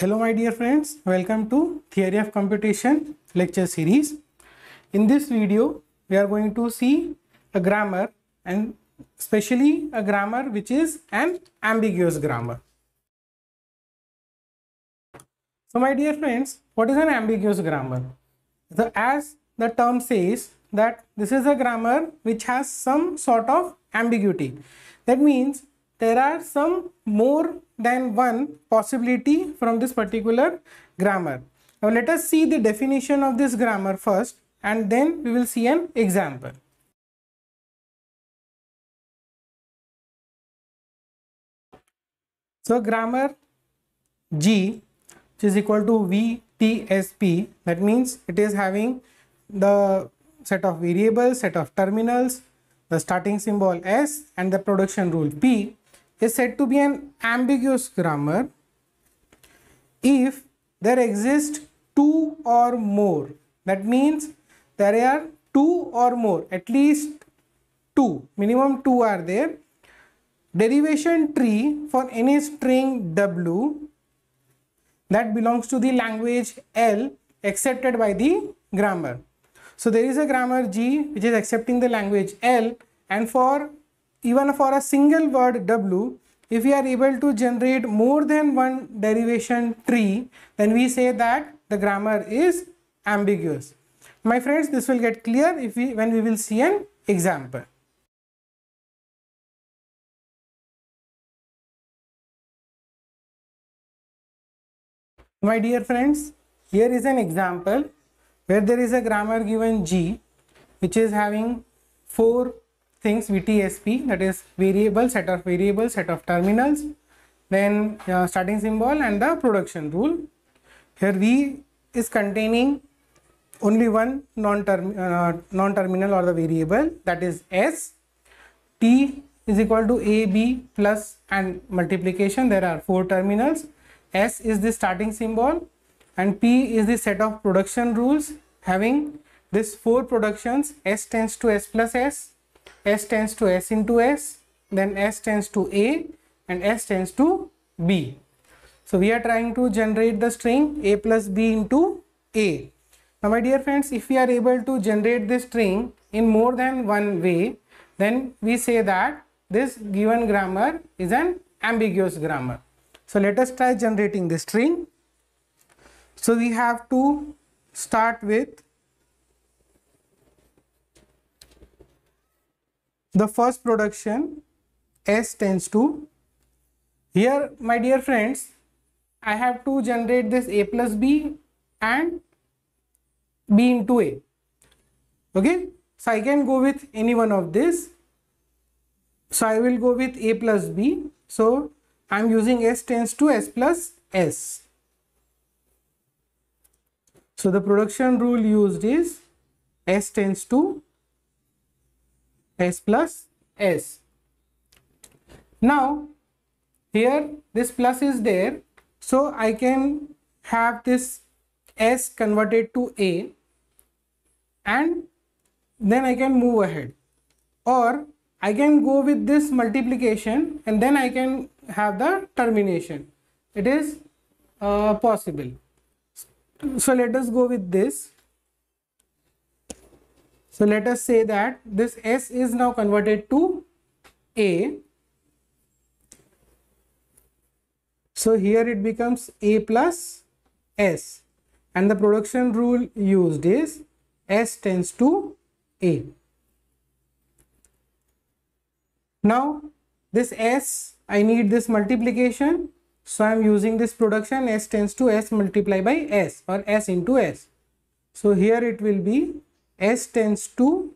Hello my dear friends, welcome to Theory of Computation lecture series. In this video, we are going to see a grammar and especially a grammar which is an ambiguous grammar. So my dear friends, what is an ambiguous grammar? The, as the term says that this is a grammar which has some sort of ambiguity. That means there are some more than one possibility from this particular grammar. Now let us see the definition of this grammar first and then we will see an example. So grammar G which is equal to VTSP that means it is having the set of variables, set of terminals, the starting symbol S and the production rule P is said to be an ambiguous grammar if there exist two or more. That means there are two or more, at least two, minimum two are there. Derivation tree for any string W that belongs to the language L accepted by the grammar. So there is a grammar G which is accepting the language L and for even for a single word w, if we are able to generate more than one derivation tree, then we say that the grammar is ambiguous. My friends, this will get clear if we, when we will see an example. My dear friends, here is an example where there is a grammar given G which is having four things VTSP that is variable set of variable set of terminals then uh, starting symbol and the production rule here V is containing only one non-term uh, non-terminal or the variable that is S T is equal to a b plus and multiplication there are four terminals s is the starting symbol and p is the set of production rules having this four productions s tends to s plus s S tends to S into S, then S tends to A and S tends to B. So we are trying to generate the string A plus B into A. Now my dear friends, if we are able to generate this string in more than one way, then we say that this given grammar is an ambiguous grammar. So let us try generating the string. So we have to start with the first production S tends to here my dear friends I have to generate this A plus B and B into A okay so I can go with any one of this so I will go with A plus B so I'm using S tends to S plus S so the production rule used is S tends to s plus s. Now here this plus is there so I can have this s converted to a and then I can move ahead or I can go with this multiplication and then I can have the termination. It is uh, possible. So let us go with this. So let us say that this S is now converted to A. So here it becomes A plus S and the production rule used is S tends to A. Now this S, I need this multiplication. So I am using this production S tends to S multiplied by S or S into S. So here it will be s tends to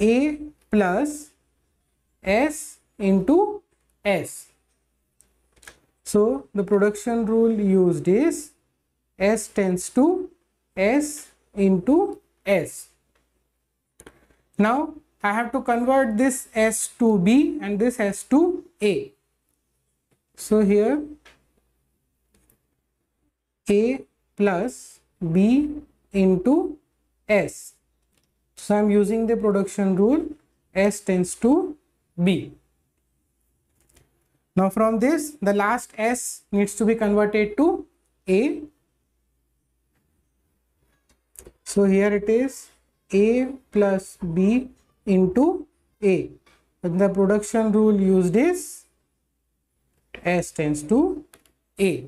a plus s into s. So the production rule used is s tends to s into s. Now I have to convert this s to b and this s to a. So here a plus b into S. So I'm using the production rule S tends to B. Now from this the last S needs to be converted to A. So here it is A plus B into A. And the production rule used is S tends to A.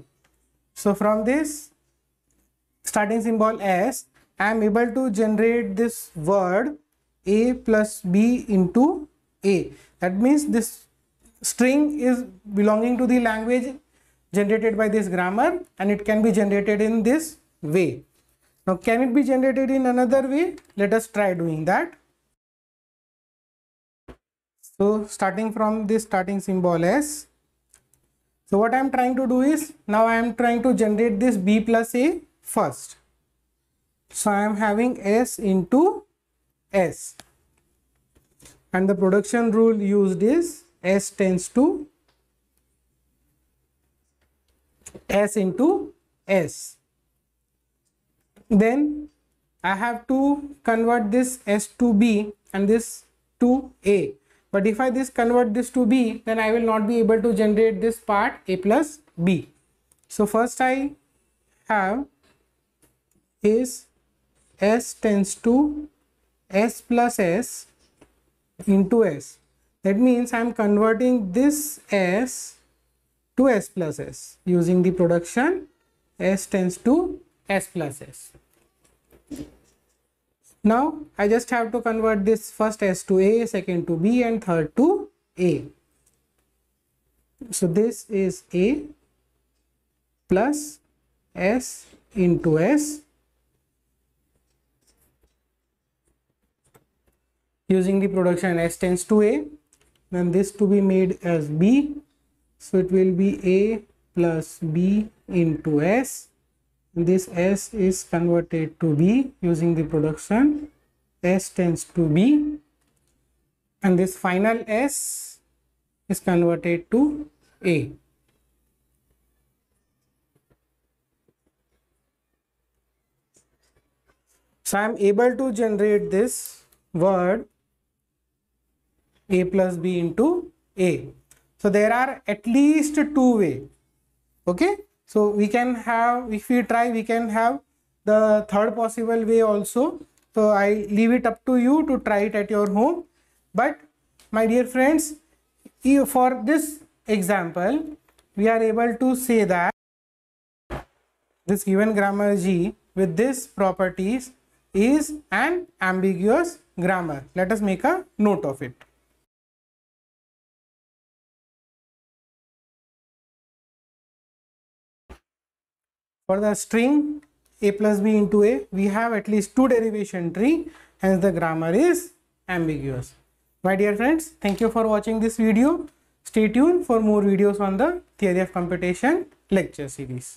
So from this starting symbol S I am able to generate this word a plus b into a. That means this string is belonging to the language generated by this grammar and it can be generated in this way. Now can it be generated in another way? Let us try doing that. So starting from this starting symbol s. So what I am trying to do is now I am trying to generate this b plus a first. So I am having S into S and the production rule used is S tends to S into S. Then I have to convert this S to B and this to A. But if I this convert this to B, then I will not be able to generate this part A plus B. So first I have is s tends to s plus s into s that means i am converting this s to s plus s using the production s tends to s plus s now i just have to convert this first s to a second to b and third to a so this is a plus s into s using the production S tends to A then this to be made as B so it will be A plus B into S this S is converted to B using the production S tends to B and this final S is converted to A. So I am able to generate this word a plus b into a. So there are at least two way. Okay. So we can have, if we try, we can have the third possible way also. So I leave it up to you to try it at your home. But my dear friends, for this example, we are able to say that this given grammar G with this properties is an ambiguous grammar. Let us make a note of it. for the string a plus b into a we have at least two derivation tree hence the grammar is ambiguous my dear friends thank you for watching this video stay tuned for more videos on the theory of computation lecture series